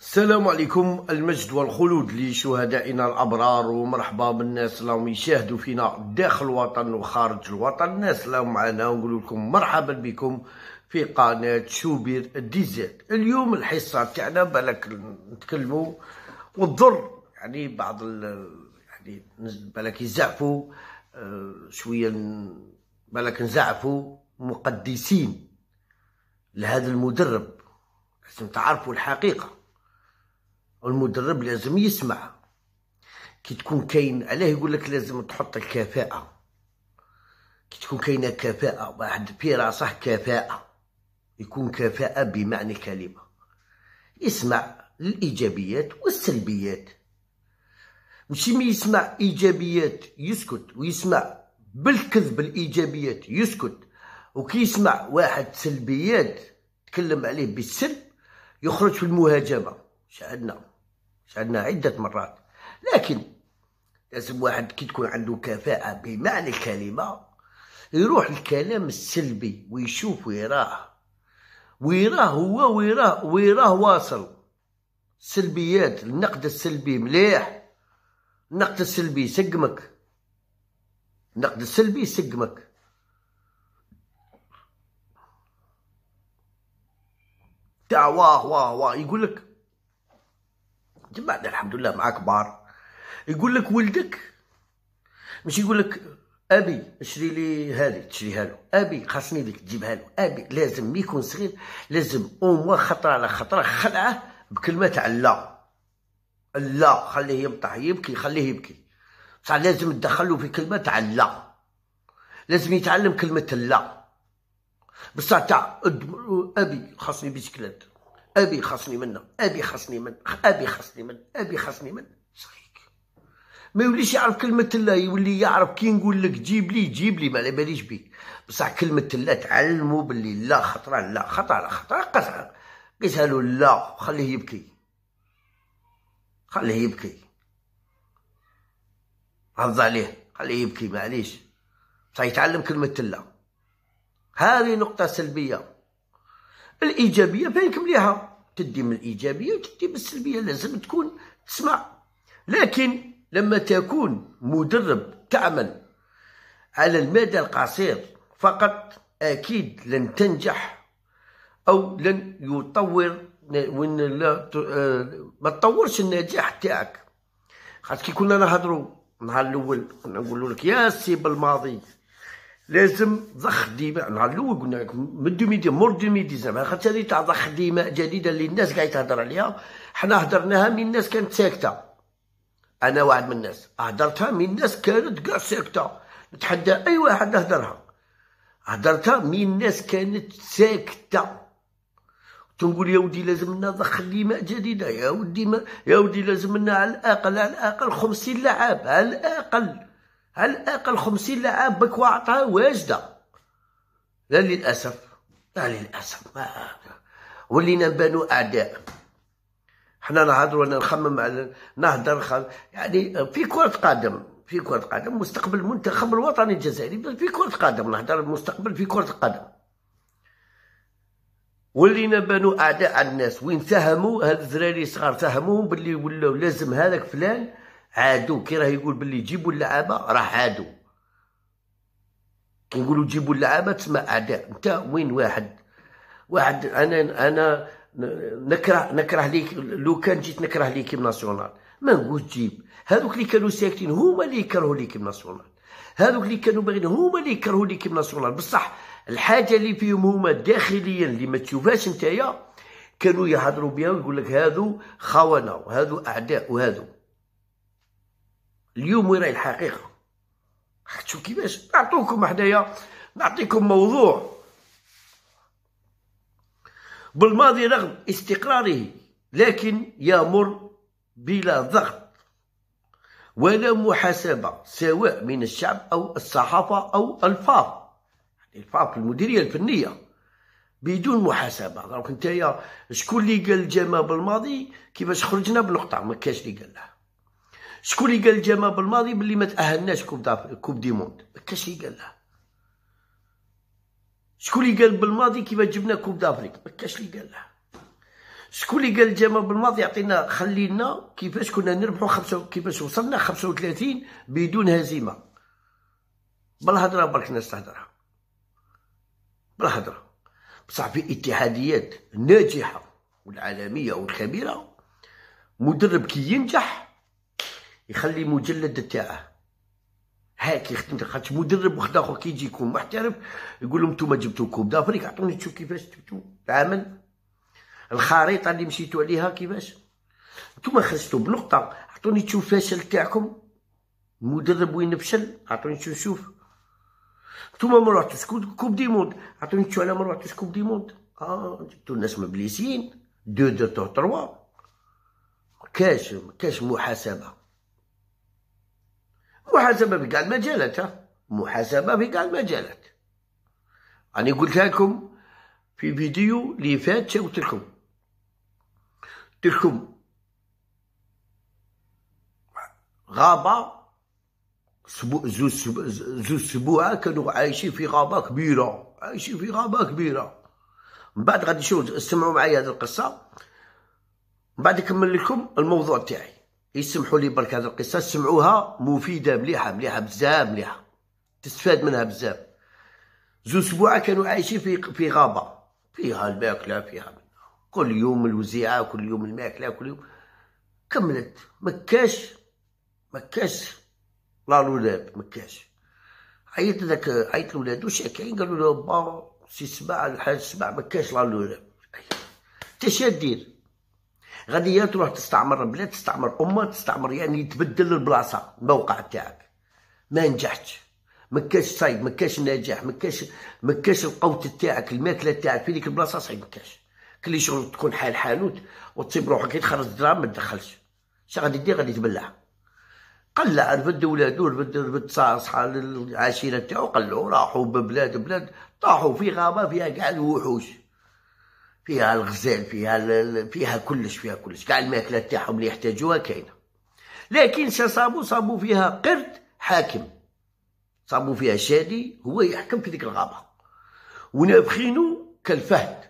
السلام عليكم المجد والخلود لشهدائنا الابرار ومرحبا بالناس اللي يشاهدوا فينا داخل الوطن وخارج الوطن الناس اللي معنا ونقول لكم مرحبا بكم في قناه شوبير ديزيت اليوم الحصه تاعنا بالك نتكلموا والضر يعني بعض يعني بالك يزعفوا آه، شويه بالك نزعفوا مقدسين لهذا المدرب لازم تعرفوا الحقيقه والمدرب لازم يسمع كي تكون كاين علاه يقول لك لازم تحط الكفاءه كي تكون كاينه كفاءه واحد بيرا صح كفاءه يكون كفاءه بمعنى كلمه يسمع الايجابيات والسلبيات ماشي مي يسمع ايجابيات يسكت ويسمع بالكذب الايجابيات يسكت وكي يسمع واحد سلبيات تكلم عليه بالسلب يخرج في المهاجمه شاهدنا شاهدناها عدة مرات لكن لازم واحد كي تكون عنده كفاءة بمعنى الكلمة يروح الكلام السلبي ويشوف ويراه ويراه هو ويراه ويراه واصل السلبيات النقد السلبي مليح النقد السلبي يسقمك النقد السلبي يسقمك تاع واه واه واه يقول لك جمعنا الحمد لله مع كبار يقول لك ولدك مش يقول لك ابي اشري لي هذه تشريها له ابي خاصني ديك تجيبها له ابي لازم مي يكون صغير لازم اوموا خطره على خطره خلعه بكلمه تاع لا لا خليه يمطح يبكي خليه يبكي بصح لازم تدخلو في كلمه تاع لا لازم يتعلم كلمه لا بصح تاع ابي خاصني بيسكلات ابي خاصني منه ابي خاصني من ابي خاصني من ابي خاصني من صحيك ما يوليش يعرف كلمة الله يولي يعرف كي نقول لك جيب لي جيب لي ما على باليش بيه بصح كلمة الله تعلموا باللي لا خطرة لا خطرة لا خطرة قطعة قيسها له لا خليه يبكي خليه يبكي حافظ عليه خليه يبكي معليش بصح يتعلم كلمة الله هذه نقطة سلبية الايجابيه بينك مليحه تدي من الايجابيه وتدي من السلبيه لازم تكون تسمع لكن لما تكون مدرب تعمل على المدى القصير فقط اكيد لن تنجح او لن يطور وين لا آه، ما تطورش النجاح تاعك خاطر كي كنا نهضروا النهار الاول نقول لك يا سي بالماضي لازم ضخ دماء النهار الاول قلنا لك من 2000 مور زعما خاطر هذه تاع ضخ دماء جديده اللي الناس قاعد تهضر عليها حنا هضرناها من الناس كانت ساكته انا واحد من الناس هضرتها من الناس كانت كاع ساكته نتحدى اي واحد نهضرها هضرتها من الناس كانت ساكته تنقول يا ودي لازم لنا ضخ دماء جديده يا ودي ما يا ودي لازم لنا على الاقل على الاقل 50 لعاب على الاقل على الاقل 50 لاعب بك عطاها واجده لا للاسف لا للاسف ما ولينا نبانو اعداء حنا نهضروا انا نخمم على نهضر خل... يعني في كره قدم في كره قدم مستقبل المنتخب الوطني الجزائري في كره قدم نهضر المستقبل في كره القدم ولينا بانوا اعداء على الناس وين ساهموا هاد الزراري الصغار ساهموا باللي ولاو لازم هذاك فلان عادو كي راه يقول باللي جيبوا اللعابه راه كي يقولوا جيبوا اللعابه تسمى اعداء انت وين واحد واحد انا انا نكره نكره ليك لو كان جيت نكره ليكيب ناسيونال ما نقولش جيب هذوك اللي كانوا ساكتين هما اللي يكرهوا ليكيب ناسيونال هذوك اللي كانوا باغيين هما اللي يكرهوا ليكيب ناسيونال بصح الحاجه اللي فيهم هما داخليا اللي ما تشوفهاش نتايا كانوا يهضروا بها ويقول لك هذو خونه وهذو اعداء وهذو اليوم وراي الحقيقه شو كيفاش نعطوكم حدايا نعطيكم موضوع بالماضي رغم استقراره لكن يمر بلا ضغط ولا محاسبة سواء من الشعب أو الصحافة أو الفاف يعني الفاف المديرية الفنية بدون محاسبة دونك نتايا شكون اللي قال الجامعة بالماضي كيفاش خرجنا بالنقطة ما كاش اللي قالها شكون اللي قال الجامعه بالماضي بلي ما تاهلناش كوب داف كوب دي موند ما كاش اللي قال لها شكون اللي قال بالماضي كيما جبنا كوب دافريك ما كاش اللي قال لها شكون اللي قال الجامعه بالماضي عطينا خلينا كيفاش كنا نربحوا خمسة كيفاش وصلنا 35 بدون هزيمه بالهضره برك الناس تهضرها بالهضره بصح في اتحاديات ناجحه والعالميه والخبيره مدرب كي ينجح يخلي مجلد تاعه هاك خدمت خاطش مدرب وخد اخر كي يجي يكون محترف يقول لهم نتوما جبتوا كوب دافريك عطوني تشوف كيفاش جبتوا العمل الخريطه اللي مشيتوا عليها كيفاش نتوما خرجتو بنقطه عطوني تشوف فشل تاعكم المدرب وين فشل عطوني تشوف شوف نتوما ما رحتوش كوب دي موند عطوني تشوف على ما رحتوش كوب دي موند اه جبتوا الناس مبليسين دو دو تو تروا كاش كاش محاسبه محاسبة في كاع المجالات محاسبة في كاع المجالات أنا قلتها لكم في فيديو اللي فات قلت لكم قلت لكم غابة سبو زوج زوج سبوع كانوا عايشين في غابة كبيرة عايشين في غابة كبيرة من بعد غادي نشوف استمعوا معايا هذه القصة من بعد نكمل لكم الموضوع تاعي يسمحوا لي برك هذه القصه سمعوها مفيده مليحه مليحه بزاف مليحه تستفاد منها بزاف زوج اسبوع كانوا عايشين في في غابه فيها الماكله فيها كل يوم الوزيعه كل يوم الماكله كل يوم كملت مكاش مكاش لا الولاد مكاش عيط لك عيط لولادو شاكين قالوا له با سي سبع الحاج سبع مكاش لا الولاد أيوة. تشدير غادي تروح تستعمر بلاد تستعمر امه تستعمر يعني تبدل البلاصه الموقع تاعك ما نجحتش ما كاش صيد ما كاش نجاح ما كاش ما كاش القوت تاعك الماكله تاعك في ديك البلاصه صعيب ما كاش كل شغل تكون حال حانوت وتصيب روحك تخرج الدراهم ما تدخلش اش غادي دير غادي تبلع قلع رفد ولادو رفد رفد صحاب العشيره تاعو قلعو راحوا ببلاد بلاد طاحوا في غابه فيها كاع الوحوش فيها الغزال فيها ال... فيها كلش فيها كلش كاع الماكله تاعهم اللي يحتاجوها كاينه لكن صابوا صابوا فيها قرد حاكم صابوا فيها شادي هو يحكم في ذيك الغابه ونابخينو كالفهد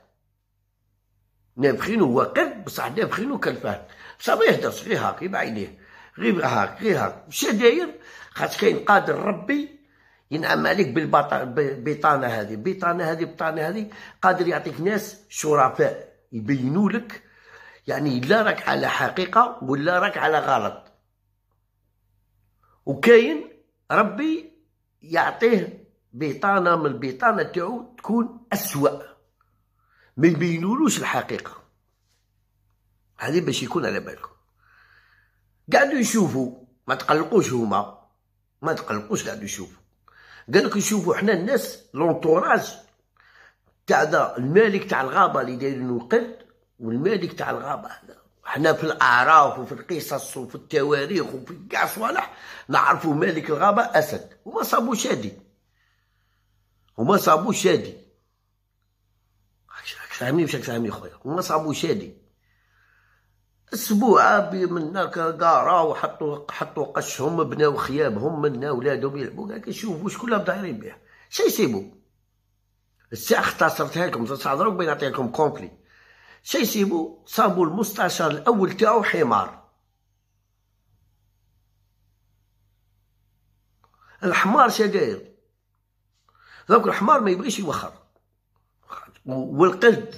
نابخينو هو قرد بصح نابخينو كالفهد بصح يهدر صغير غير هاك بعينيه غير هاك غير هاك مش داير خاطر كاين قادر ربي ينعم عليك بالبطانه هذه البطانه هذه البطانه هذه قادر يعطيك ناس شرفاء يبينوا لك يعني لا راك على حقيقه ولا راك على غلط وكاين ربي يعطيه بطانه من البطانه تاعو تكون اسوا ما يبينولوش الحقيقه هذه باش يكون على بالكم قاعدو يشوفوا ما تقلقوش هما ما تقلقوش قعدوا يشوفوا قال لك نشوفوا حنا الناس لونطوراج تاع ذا الملك تاع الغابه اللي دايرين نوقل والملك تاع الغابه هذا حنا في الاعراف وفي القصص وفي التواريخ وفي كاع صوالح نعرفوا ملك الغابه اسد وما صابو شادي وما صابو شادي راك فاهمني مش فاهمني خويا وما صابو شادي اسبوع من دارا وحطوا حطوا قشهم بناو خيامهم منا ولادهم يلعبوا كيشوفوا شكون اللي ضايرين بها شي يسيبوا الساعه اختصرتها لكم تسع دروك بين نعطيكم كومبلي شي يسيبوا صابوا المستشار الاول تاعو حمار الحمار شا داير دونك الحمار ما يبغيش يوخر والقلد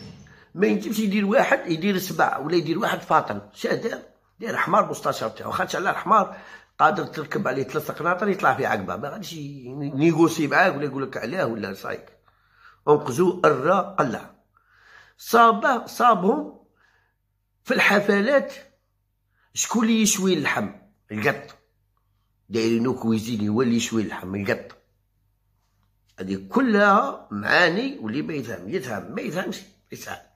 ما ينجمش يدير واحد يدير سبع ولا يدير واحد فاطن شادر دير حمار مستشار تاعو خاطش على الحمار قادر تركب عليه ثلاث قناطر يطلع في عقبه ما غاديش نيغوسي معاك ولا يقولك علاه ولا صايك انقذوا الرا قلع صاب صابهم في الحفلات شكون اللي يشوي اللحم القط دايرينو كويزيني هو اللي يشوي اللحم القط هذه كلها معاني واللي ما يفهم يفهم ما يفهمش يسأل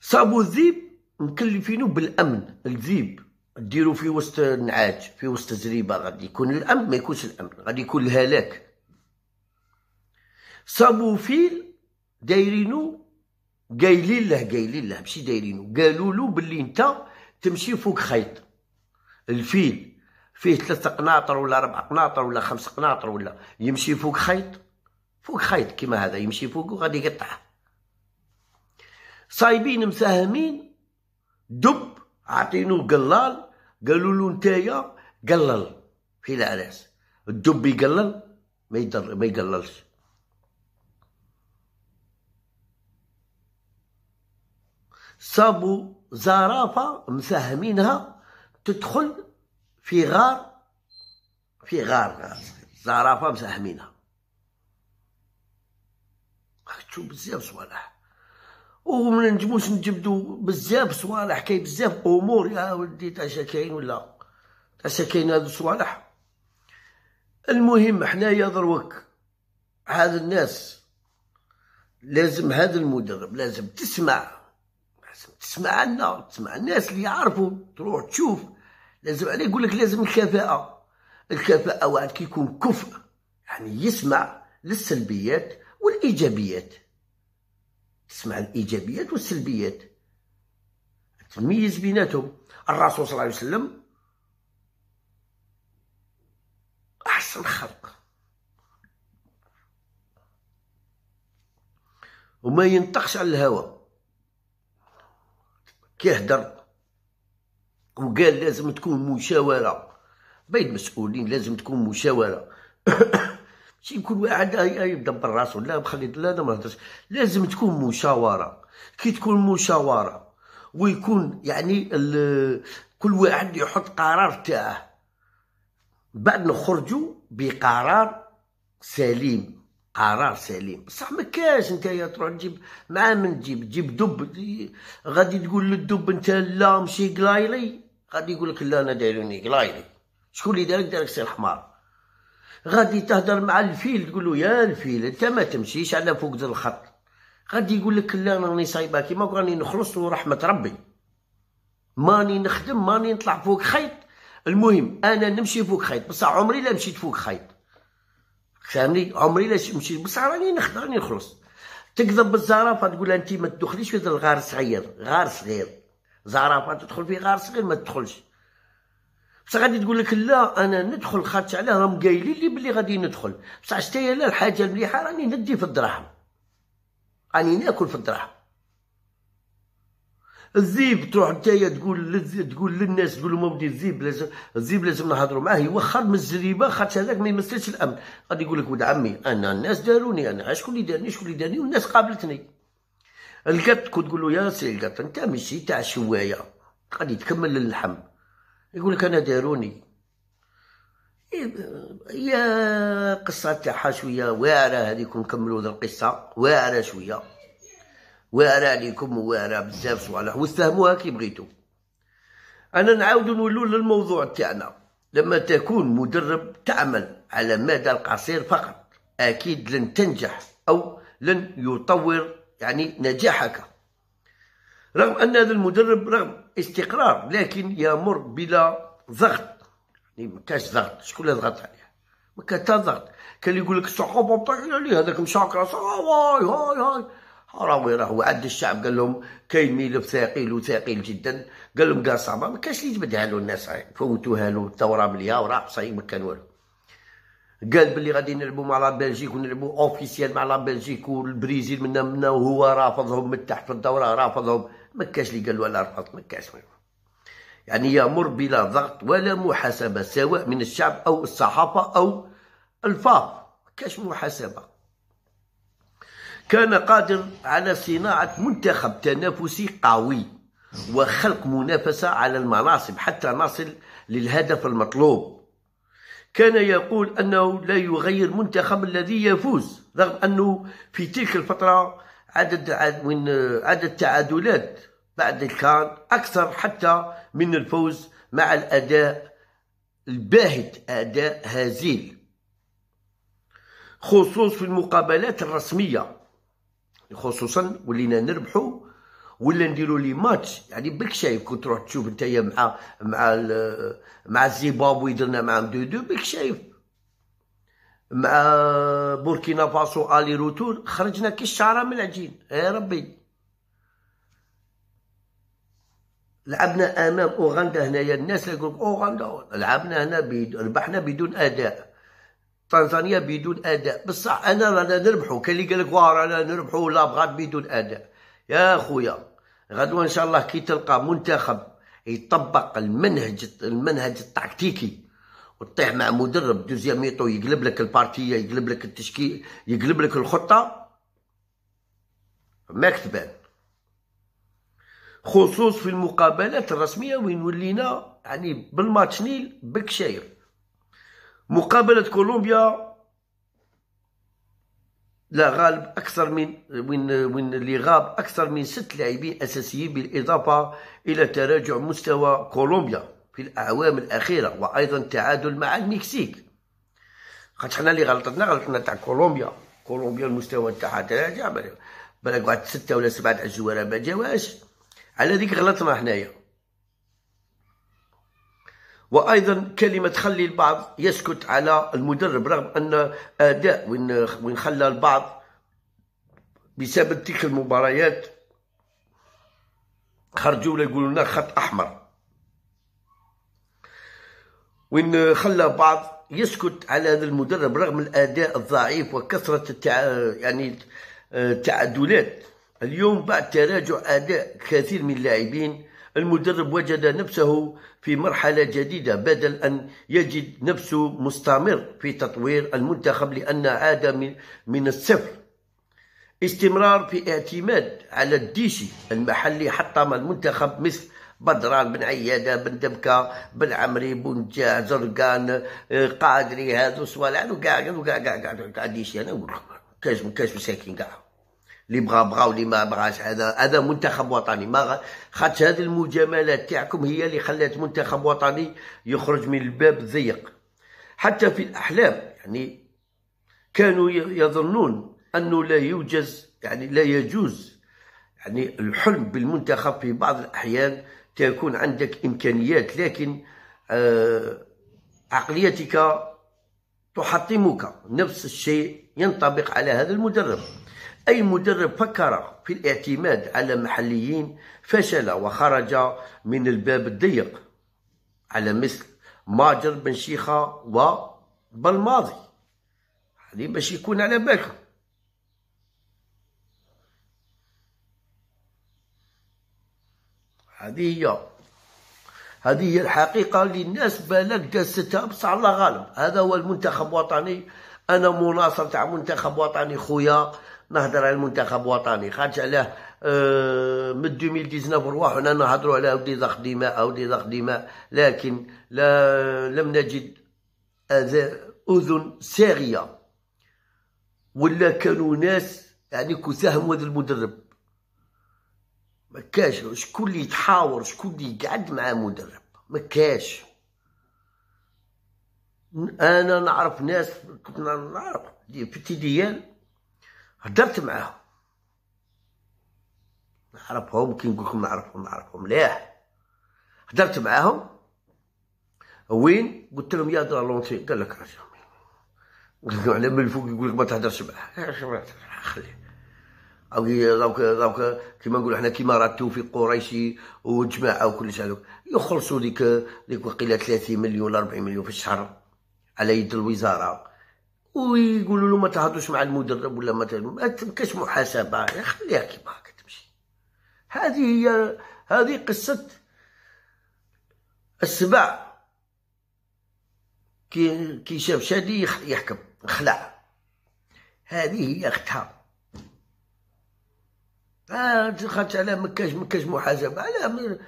صابو الذيب مكلفينو بالامن الذيب ديرو في وسط النعاج في وسط الزريبه غادي يكون الامن ما يكونش الامن غادي يكون الهلاك صابو فيل دايرينو قايلين له قايلين له ماشي دايرينو قالوا له باللي انت تمشي فوق خيط الفيل فيه ثلاثة قناطر ولا ربع قناطر ولا خمس قناطر ولا يمشي فوق خيط فوق خيط كيما هذا يمشي فوق وغادي يقطعها صايبين مساهمين دب عاطينو قلال قالوا له نتايا قلل في العراس الدب يقلل ما يدر ما يقللش صابوا زرافة مساهمينها تدخل في غار في غار غار زرافة مساهمينها شوف بزاف صوالح ومن نجموش نجبدو بزاف صوالح كاين بزاف امور يا ولدي تاشا شكاين ولا تاشا شكاين هادو صوالح المهم حنايا دروك هاد الناس لازم هاد المدرب لازم تسمع لازم تسمع عنا تسمع الناس اللي يعرفوا تروح تشوف لازم انا يقول لك لازم الكفاءه الكفاءه واحد كيكون كفء يعني يسمع للسلبيات والايجابيات تسمع الايجابيات والسلبيات تميز بيناتهم الرسول صلى الله عليه وسلم احسن خلق وما ينطقش على الهوى كيهدر وقال لازم تكون مشاوره بين مسؤولين لازم تكون مشاوره كل واحد يدبر راسو لا بخلي لا لا ما نهضرش لازم تكون مشاوره كي تكون مشاوره ويكون يعني كل واحد يحط قرار تاعه بعد نخرجوا بقرار سليم قرار سليم بصح ما كاش انت يا تروح تجيب مع من تجيب تجيب دب غادي تقول للدب انت لا مشي قلايلي غادي يقول لك لا انا دايروني قلايلي شكون اللي دارك دارك سي الحمار غادي تهضر مع الفيل تقول له يا الفيل انت ما تمشيش على فوق ذا الخط غادي يقول لك لا راني صايبه كيما راني نخلص ورحمه ربي ماني نخدم ماني نطلع فوق خيط المهم انا نمشي فوق خيط بصح عمري لا مشيت فوق خيط فهمني عمري لا مشيت بصح راني نخدم راني نخلص تكذب بالزرافه تقول انت ما تدخليش في الغار صغير غار صغير زرافه تدخل في غار صغير ما تدخلش بصح غادي تقول لك لا انا ندخل خاطش علاه راهم قايلين لي بلي غادي ندخل بصح حتى لا الحاجه المليحه راني ندي في الدراهم راني ناكل في الدراهم الزيب تروح نتايا تقول لز... تقول للناس تقول لهم ودي الزيب لازم الزيب لازم نهضروا معاه يوخر من الزريبه خاطش هذاك ما يمثلش الامن غادي يقول لك ولد عمي انا الناس داروني انا شكون اللي دارني شكون اللي دارني والناس قابلتني القط كنت تقول له يا سي القط انت ماشي تاع شوايه غادي تكمل اللحم يقول لك انا داروني هي إيه، قصة تاعها شوية واعرة هذيك نكملوا ذا القصة واعرة شوية واعرة عليكم واعرة بزاف صوالح وتفهموها كي بغيتو أنا نعاود نولو للموضوع تاعنا لما تكون مدرب تعمل على المدى القصير فقط أكيد لن تنجح أو لن يطور يعني نجاحك رغم أن هذا المدرب رغم استقرار لكن يمر بلا ضغط يعني ما كاش ضغط شكون اللي ضغط عليه ما كان حتى ضغط كان يقول لك الصحافه بتاعك عليه هذاك مشاكر هاي هاي هاي راهو راه وعد الشعب قال لهم كاين ملف ثقيل وثقيل جدا قال لهم صعبه ما كاش اللي يجبدها له الناس هاي فوتوها له الثوره مليا وراح صايي ما كان والو قال بلي غادي نلعبوا مع لا بلجيك ونلعبوا اوفيسيال مع لا بلجيك والبريزيل منا منا وهو رافضهم من تحت في الدوره رافضهم ما كاش اللي قال له انا رفضت ما كاش يعني يمر بلا ضغط ولا محاسبه سواء من الشعب او الصحافه او الفاظ ما كاش محاسبه كان قادر على صناعه منتخب تنافسي قوي وخلق منافسه على المناصب حتى نصل للهدف المطلوب كان يقول انه لا يغير منتخب الذي يفوز رغم انه في تلك الفتره عدد آه، عدد تعادلات بعد كان أكثر حتى من الفوز مع الأداء الباهت أداء هزيل خصوص في المقابلات الرسمية خصوصا ولينا نربحوا ولا نديروا لي ماتش يعني بك شايف كنت تروح تشوف انت مع مع مع زيبابوي درنا معاهم دو دو بك شايف مع بوركينا فاسو الي روتور خرجنا كي الشعره من العجين إيه يا ربي لعبنا امام اوغندا هنايا الناس يقول اوغندا لعبنا هنا ربحنا بدون اداء تنزانيا بدون اداء بصح انا رانا نربحو كان اللي قال لك واه رانا نربحو لا بغات بدون اداء يا خويا غدوه ان شاء الله كي تلقى منتخب يطبق المنهج المنهج التكتيكي وتطيح مع مدرب دوزيام ميطو يقلب لك البارتيه يقلب لك التشكيل يقلب لك الخطه ما كتبان خصوص في المقابلات الرسميه وين ولينا يعني بالماتش نيل بكشاير مقابله كولومبيا لا غالب اكثر من وين وين اللي غاب اكثر من ست لاعبين اساسيين بالاضافه الى تراجع مستوى كولومبيا في الأعوام الأخيرة وأيضا تعادل مع المكسيك خاطر حنا اللي غلطتنا غلطنا تاع كولومبيا كولومبيا المستوى تاعها تراجع بالك واحد ستة ولا سبعة تاع الزوارة ما جاواش على ذيك غلطنا حنايا وايضا كلمه خلي البعض يسكت على المدرب رغم ان اداء وين وين خلى البعض بسبب تلك المباريات خرجوا ولا يقولوا لنا خط احمر وين خلى بعض يسكت على هذا المدرب رغم الاداء الضعيف وكثره التع... يعني التعدلات آه، اليوم بعد تراجع اداء كثير من اللاعبين المدرب وجد نفسه في مرحله جديده بدل ان يجد نفسه مستمر في تطوير المنتخب لان عاد من, من الصفر استمرار في اعتماد على الديشي المحلي حطم المنتخب مثل بدران بن عياده بن دبكه بن عمري بن جا زرقان آه، قادري هادو سوالع وكاع كاع كاع كاع كاع ديش انا يعني، كاش كاش مساكين كاع اللي بغا بغا واللي ما بغاش هذا هذا منتخب وطني ما خاطش هذه المجاملات تاعكم هي اللي خلات منتخب وطني يخرج من الباب الضيق حتى في الاحلام يعني كانوا يظنون انه لا يوجز يعني لا يجوز يعني الحلم بالمنتخب في بعض الاحيان تكون عندك إمكانيات لكن آه، عقليتك تحطمك نفس الشيء ينطبق على هذا المدرب أي مدرب فكر في الاعتماد على محليين فشل وخرج من الباب الضيق على مثل ماجر بن شيخة وبالماضي هذه باش يكون على بالكم هذه هي هذه هي الحقيقة اللي الناس بالك دازتها بصح الله غالب هذا هو المنتخب الوطني أنا مناصر تاع منتخب وطني خويا نهضر على المنتخب الوطني خارج عليه آه، من 2019 رواحنا نهضروا على اودي ضخ دماء اودي ضخ دماء لكن لا لم نجد اذن ساغيه ولا كانوا ناس يعني كساهموا هذا المدرب ما كاش شكون اللي يتحاور شكون اللي يقعد مع مدرب ما كاش انا نعرف ناس كنت نعرف في تي ديال هدرت معاهم نعرفهم كي نقول لكم نعرفهم نعرفهم مليح هدرت معاهم وين قلت لهم يا درا لونتي قال لك راه قلت له على من الفوق يقول لك ما تهدرش معاه خليه او دوك دوك كيما نقولوا حنا كيما راه التوفيق قريشي وجماعه وكلش هذوك يخلصوا ديك ديك وقيله 30 مليون 40 مليون في الشهر على يد الوزاره ويقولوا له ما تهضروش مع المدرب ولا ما ما محاسبه محاسبه خليها كيما هكا تمشي هذه هي هذه قصه السبع كي كي شاف شادي يحكم خلع هذه هي اختها آه دخلت على مكاش مكاش محاسبة على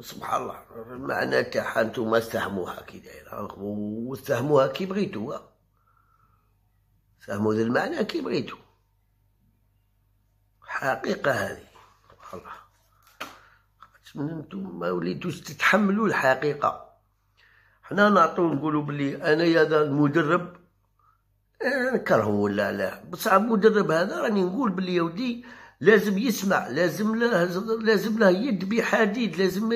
سبحان الله المعنى تاعها نتوما استهموها كي دايره واستهموها كي بغيتوها استهموا ذا المعنى كي بغيتو حقيقة هذه سبحان الله من نتوما وليتو تتحملوا الحقيقة حنا نعطو نقولوا بلي انا يا ذا المدرب نكرهو ولا لا بصح المدرب هذا راني نقول بلي يودي لازم يسمع لازم له لازم له يد بحديد لازم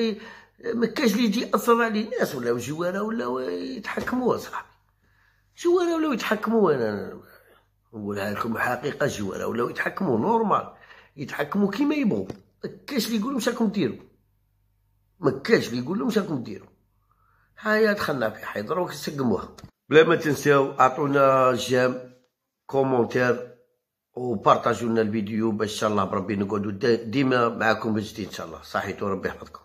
ما كاش اللي يجي ياثر عليه الناس ولا جواره ولا يتحكموا صاحبي جواره ولا يتحكموا انا نقولها لكم حقيقه جواره ولا يتحكموا نورمال يتحكموا كيما يبغوا ما كاش اللي يقول لهم راكم ديروا ما كاش اللي يقول لهم راكم ديروا هيا دخلنا في حيض روك سقموها بلا ما تنساو اعطونا جام كومونتير وبارطاجيو لنا الفيديو باش ان شاء الله بربي نقعدوا ديما معكم بجديد ان شاء الله صحيتو ربي يحفظكم